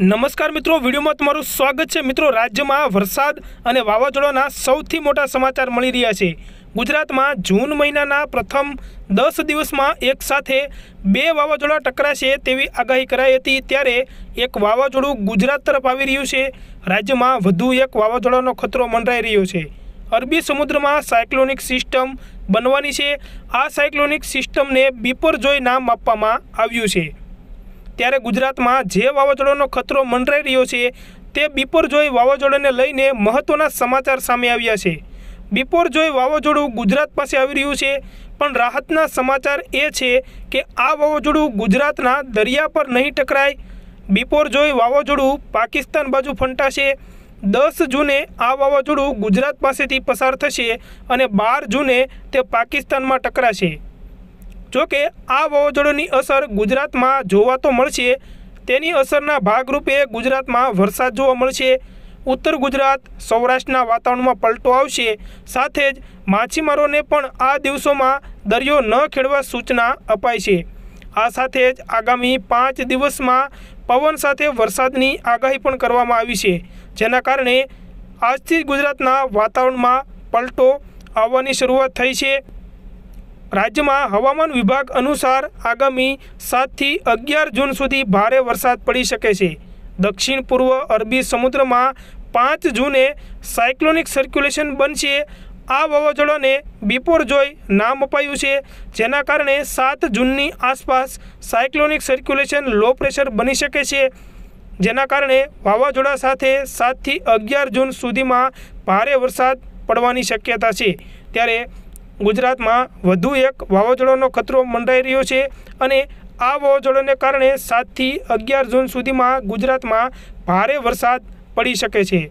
નમસ્કાર મિત્રો વિડીયોમાં તમારું સ્વાગત છે મિત્રો રાજ્યમાં વરસાદ અને વાવાઝોડાના સૌથી મોટા સમાચાર મળી રહ્યા છે ગુજરાતમાં જૂન મહિનાના પ્રથમ દસ દિવસમાં એક સાથે બે વાવાઝોડા ટકરાશે તેવી આગાહી કરાઈ હતી ત્યારે એક વાવાઝોડું ગુજરાત તરફ આવી રહ્યું છે રાજ્યમાં વધુ એક વાવાઝોડાનો ખતરો મંડરાઈ રહ્યો છે અરબી સમુદ્રમાં સાયક્લોનિક સિસ્ટમ બનવાની છે આ સાયક્લોનિક સિસ્ટમને જોઈ નામ આપવામાં આવ્યું છે ત્યારે ગુજરાતમાં જે વાવાઝોડાનો ખતરો મંડરાઈ રહ્યો છે તે બિપોરજોય વાવાઝોડાને લઈને મહત્ત્વના સમાચાર સામે આવ્યા છે બિપોરજોય વાવાઝોડું ગુજરાત પાસે આવી રહ્યું છે પણ રાહતના સમાચાર એ છે કે આ વાવાઝોડું ગુજરાતના દરિયા પર નહીં ટકરાય બિપોરજોય વાવાઝોડું પાકિસ્તાન બાજુ ફંટાશે દસ જૂને આ વાવાઝોડું ગુજરાત પાસેથી પસાર થશે અને બાર જૂને તે પાકિસ્તાનમાં ટકરાશે જોકે આ વાવાઝોડાની અસર ગુજરાતમાં જોવા તો મળશે તેની અસરના ભાગરૂપે ગુજરાતમાં વરસાદ જોવા મળશે ઉત્તર ગુજરાત સૌરાષ્ટ્રના વાતાવરણમાં પલટો આવશે સાથે જ માછીમારોને પણ આ દિવસોમાં દરિયો ન ખેડવા સૂચના અપાય છે આ સાથે જ આગામી પાંચ દિવસમાં પવન સાથે વરસાદની આગાહી પણ કરવામાં આવી છે જેના કારણે આજથી ગુજરાતના વાતાવરણમાં પલટો આવવાની શરૂઆત થઈ છે રાજ્યમાં હવામાન વિભાગ અનુસાર આગામી સાતથી અગિયાર જૂન સુધી ભારે વરસાદ પડી શકે છે દક્ષિણ પૂર્વ અરબી સમુદ્રમાં પાંચ જૂને સાયક્લોનિક સર્ક્યુલેશન બનશે આ વાવાઝોડાને બિપોર જોઈ નામ અપાયું છે જેના કારણે સાત જૂનની આસપાસ સાયક્લોનિક સર્ક્યુલેશન લો પ્રેશર બની શકે છે જેના કારણે વાવાઝોડા સાથે સાતથી અગિયાર જૂન સુધીમાં ભારે વરસાદ પડવાની શક્યતા છે ત્યારે ગુજરાતમાં વધુ એક વાવાઝોડાનો ખતરો મંડાઈ રહ્યો છે અને આ વાવાઝોડાને કારણે સાતથી અગિયાર જૂન સુધીમાં ગુજરાતમાં ભારે વરસાદ પડી શકે છે